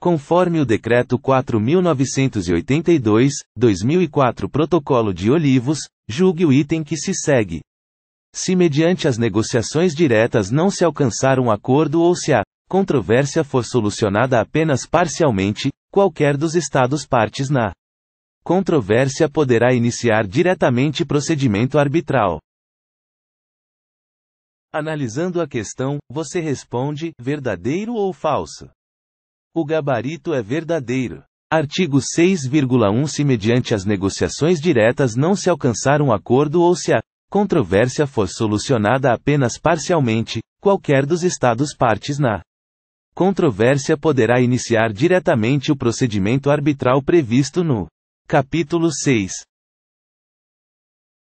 conforme o Decreto 4982, 2004 Protocolo de Olivos, julgue o item que se segue. Se mediante as negociações diretas não se alcançar um acordo ou se a controvérsia for solucionada apenas parcialmente, qualquer dos Estados partes na controvérsia poderá iniciar diretamente procedimento arbitral. Analisando a questão, você responde verdadeiro ou falso? O gabarito é verdadeiro. Artigo 6,1 Se mediante as negociações diretas não se alcançar um acordo ou se a controvérsia for solucionada apenas parcialmente, qualquer dos Estados partes na controvérsia poderá iniciar diretamente o procedimento arbitral previsto no capítulo 6